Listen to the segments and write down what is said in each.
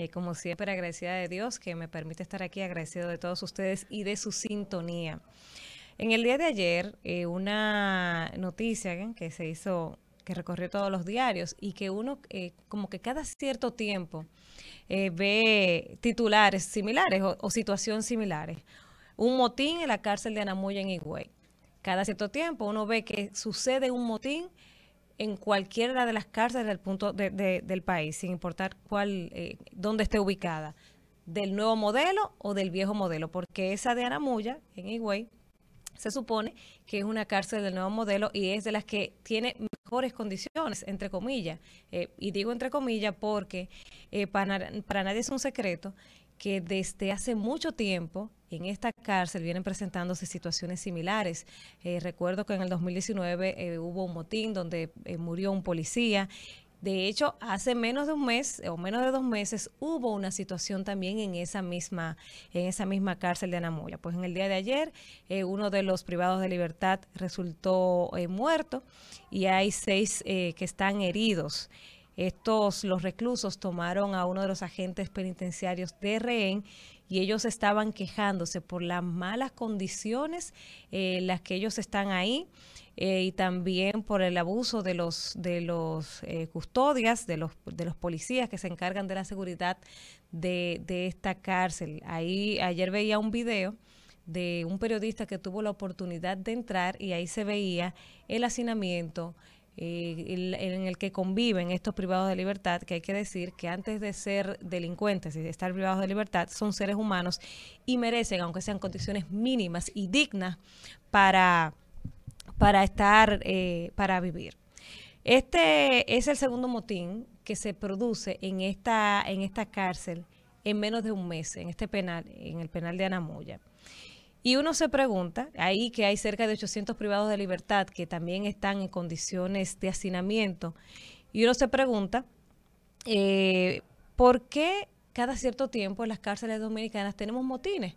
Eh, como siempre, agradecida de Dios que me permite estar aquí, agradecido de todos ustedes y de su sintonía. En el día de ayer, eh, una noticia que se hizo, que recorrió todos los diarios y que uno, eh, como que cada cierto tiempo, ve titulares similares o, situaciones similares. Un motín en la cárcel de Anamuya en Higüey. Cada cierto tiempo uno ve que sucede un motín en cualquiera de las cárceles del, punto de, del país, sin importar cuál, eh, dónde esté ubicada, del nuevo modelo o del viejo modelo, porque esa de Aramuya, en Higüey, se supone que es una cárcel del nuevo modelo y es de las que tiene mejores condiciones, entre comillas. Eh, y digo entre comillas porque eh, para, para nadie es un secreto que desde hace mucho tiempo en esta cárcel vienen presentándose situaciones similares. Eh, recuerdo que en el 2019 eh, hubo un motín donde eh, murió un policía. De hecho, hace menos de un mes o menos de dos meses hubo una situación también en esa misma, en esa misma cárcel de Anamoya. Pues en el día de ayer, uno de los privados de libertad resultó muerto y hay seis que están heridos. Estos, los reclusos, tomaron a uno de los agentes penitenciarios de rehén y ellos estaban quejándose por las malas condiciones en eh, las que ellos están ahí eh, y también por el abuso de los, de los eh, custodias, de los, de los policías que se encargan de la seguridad de, de esta cárcel. Ahí ayer veía un video de un periodista que tuvo la oportunidad de entrar y ahí se veía el hacinamiento eh, en el que conviven estos privados de libertad, que hay que decir que antes de ser delincuentes y de estar privados de libertad, son seres humanos y merecen, aunque sean condiciones mínimas y dignas, para, para estar, eh, para vivir. Este es el segundo motín que se produce en esta, en esta cárcel en menos de un mes, en este penal, en el penal de Anamoya. Y uno se pregunta, ahí que hay cerca de 800 privados de libertad que también están en condiciones de hacinamiento, y uno se pregunta, eh, ¿por qué cada cierto tiempo en las cárceles dominicanas tenemos motines?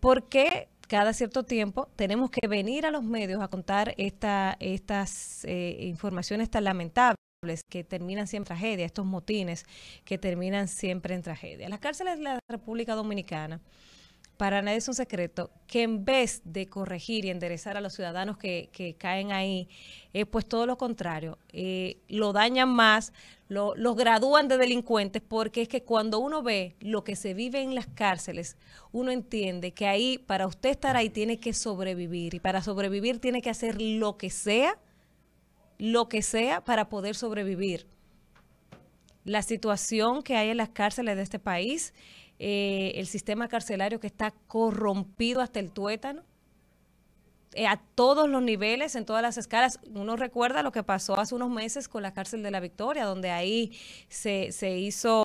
¿Por qué cada cierto tiempo tenemos que venir a los medios a contar estas eh, informaciones tan lamentables? que terminan siempre en tragedia, estos motines que terminan siempre en tragedia. Las cárceles de la República Dominicana para nadie es un secreto que en vez de corregir y enderezar a los ciudadanos que, caen ahí, es eh, pues todo lo contrario, eh, lo dañan más, los gradúan de delincuentes, porque es que cuando uno ve lo que se vive en las cárceles, uno entiende que ahí, para usted estar ahí, tiene que sobrevivir, y para sobrevivir tiene que hacer lo que sea, lo que sea para poder sobrevivir. La situación que hay en las cárceles de este país eh, el sistema carcelario que está corrompido hasta el tuétano, eh, a todos los niveles, en todas las escalas. Uno recuerda lo que pasó hace unos meses con la cárcel de la Victoria, donde ahí se, se hizo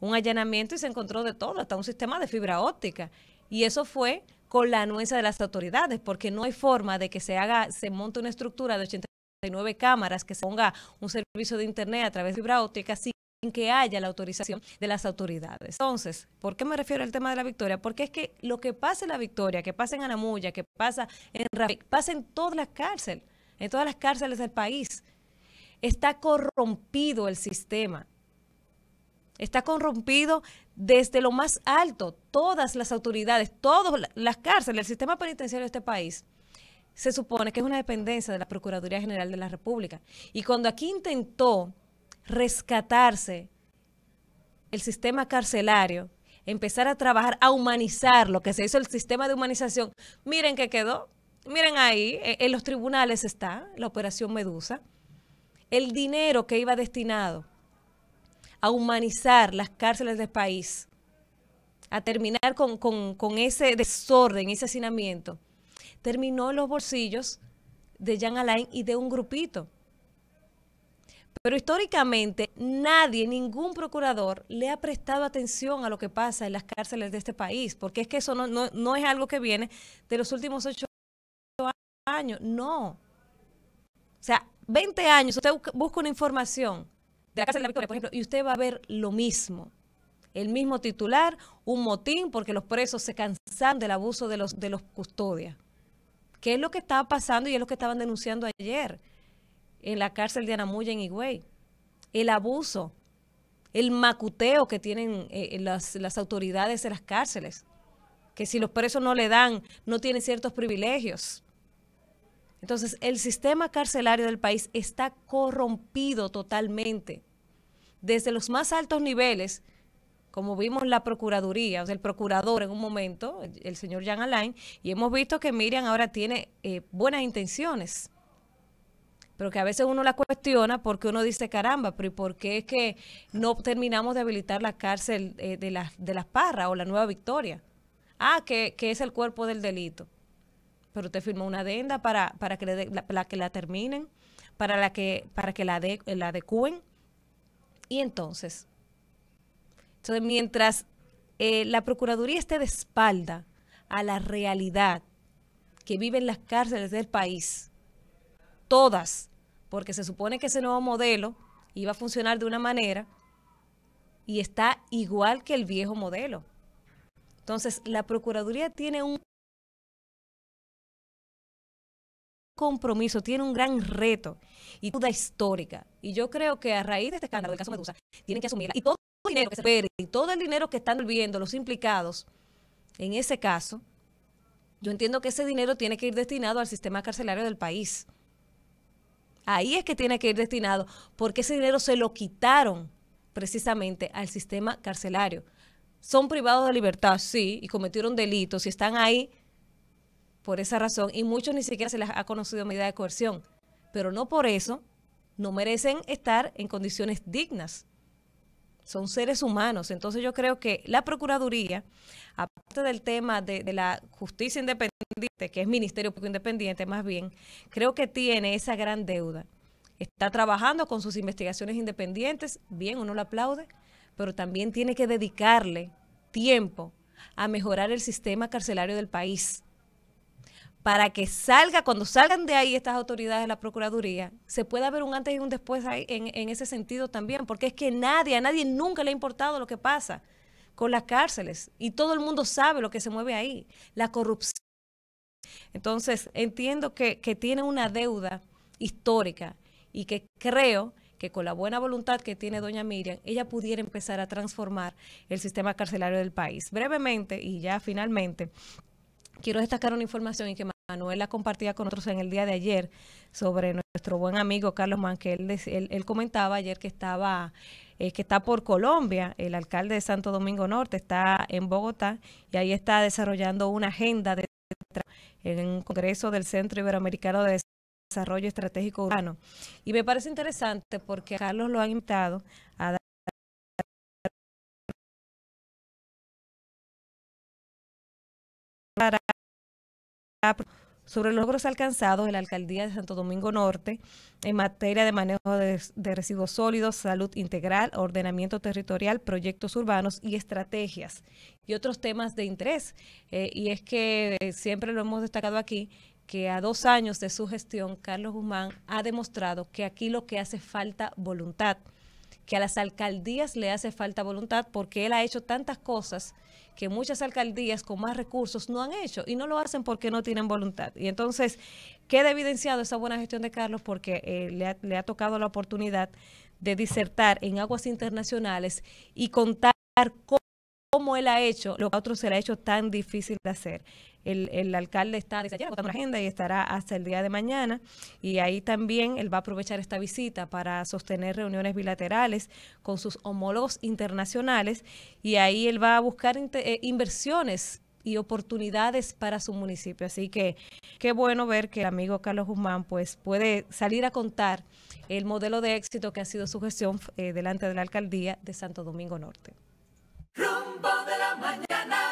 un allanamiento y se encontró de todo, hasta un sistema de fibra óptica. Y eso fue con la anuencia de las autoridades, porque no hay forma de que se haga, se monte una estructura de 89 cámaras que se ponga un servicio de internet a través de fibra óptica sin en que haya la autorización de las autoridades. Entonces, ¿por qué me refiero al tema de la victoria? Porque es que lo que pasa en la victoria, que pasa en Anamuya, que pasa en Rafael, pasa en todas las cárceles, en todas las cárceles del país. Está corrompido el sistema. Está corrompido desde lo más alto. Todas las autoridades, todas las cárceles, el sistema penitenciario de este país se supone que es una dependencia de la Procuraduría General de la República. Y cuando aquí intentó rescatarse el sistema carcelario, empezar a trabajar, a humanizar lo que se hizo el sistema de humanización. Miren qué quedó, miren ahí, eh, en los tribunales está la operación Medusa, el dinero que iba destinado a humanizar las cárceles del país, a terminar con, ese desorden, ese hacinamiento, terminó en los bolsillos de Jean Alain y de un grupito pero históricamente nadie, ningún procurador le ha prestado atención a lo que pasa en las cárceles de este país, porque es que eso no, es algo que viene de los últimos ocho años, no. O sea, 20 años, usted busca una información de la cárcel de la Victoria, por ejemplo, y usted va a ver lo mismo. El mismo titular, un motín, porque los presos se cansan del abuso de los, de los custodias. ¿Qué es lo que estaba pasando y es lo que estaban denunciando ayer? en la cárcel de Anamuya en Higüey. El abuso, el macuteo que tienen eh, eh, las, autoridades de las cárceles. Que si los presos no le dan, no tienen ciertos privilegios. Entonces, el sistema carcelario del país está corrompido totalmente. Desde los más altos niveles, como vimos la Procuraduría, o sea, el procurador en un momento, el, señor Jean Alain, y hemos visto que Miriam ahora tiene eh, buenas intenciones pero que a veces uno la cuestiona porque uno dice, caramba, pero ¿y por qué es que no terminamos de habilitar la cárcel eh, de, las de Parras o la Nueva Victoria? Ah, que, es el cuerpo del delito. Pero usted firmó una adenda para, para que, la, que la terminen, para, la que, para que la, de, la adecúen. Y entonces, entonces mientras eh, la Procuraduría esté de espalda a la realidad que viven las cárceles del país, todas, porque se supone que ese nuevo modelo iba a funcionar de una manera y está igual que el viejo modelo. Entonces, la Procuraduría tiene un compromiso, tiene un gran reto y duda histórica. Y yo creo que a raíz de este escándalo del caso Medusa, tienen que asumir Y todo el dinero que y todo el dinero que están viendo los implicados en ese caso, yo entiendo que ese dinero tiene que ir destinado al sistema carcelario del país. Ahí es que tiene que ir destinado, porque ese dinero se lo quitaron precisamente al sistema carcelario. Son privados de libertad, sí, y cometieron delitos y están ahí por esa razón, y muchos ni siquiera se les ha conocido medida de coerción, pero no por eso no merecen estar en condiciones dignas. Son seres humanos. Entonces yo creo que la Procuraduría, aparte del tema de, de la justicia independiente, que es Ministerio Público Independiente más bien, creo que tiene esa gran deuda. Está trabajando con sus investigaciones independientes, bien, uno lo aplaude, pero también tiene que dedicarle tiempo a mejorar el sistema carcelario del país para que salga, cuando salgan de ahí estas autoridades de la Procuraduría, se pueda ver un antes y un después en, en, ese sentido también, porque es que nadie, a nadie nunca le ha importado lo que pasa con las cárceles y todo el mundo sabe lo que se mueve ahí, la corrupción entonces, entiendo que, tiene una deuda histórica y que creo que con la buena voluntad que tiene doña Miriam, ella pudiera empezar a transformar el sistema carcelario del país. Brevemente y ya finalmente, quiero destacar una información y que la compartía con nosotros en el día de ayer sobre nuestro buen amigo Carlos Manquel. Él, él, comentaba ayer que estaba... Eh, que está por Colombia, el alcalde de Santo Domingo Norte está en Bogotá y ahí está desarrollando una agenda de en un congreso del Centro Iberoamericano de Desarrollo Estratégico Urbano. Y me parece interesante porque Carlos lo ha invitado a dar sobre los logros alcanzados en la Alcaldía de Santo Domingo Norte en materia de manejo de, residuos sólidos, salud integral, ordenamiento territorial, proyectos urbanos y estrategias y otros temas de interés. Eh, y es que eh, siempre lo hemos destacado aquí, que a dos años de su gestión, Carlos Guzmán ha demostrado que aquí lo que hace falta voluntad que a las alcaldías le hace falta voluntad porque él ha hecho tantas cosas que muchas alcaldías con más recursos no han hecho y no lo hacen porque no tienen voluntad. Y entonces queda evidenciado esa buena gestión de Carlos porque eh, le, ha, le ha tocado la oportunidad de disertar en aguas internacionales y contar con cómo él ha hecho, lo que a otros se le ha hecho tan difícil de hacer. El, alcalde está desde la agenda y estará hasta el día de mañana. Y ahí también él va a aprovechar esta visita para sostener reuniones bilaterales con sus homólogos internacionales. Y ahí él va a buscar eh, inversiones y oportunidades para su municipio. Así que qué bueno ver que el amigo Carlos Guzmán pues, puede salir a contar el modelo de éxito que ha sido su gestión eh, delante de la alcaldía de Santo Domingo Norte rumbo de la mañana.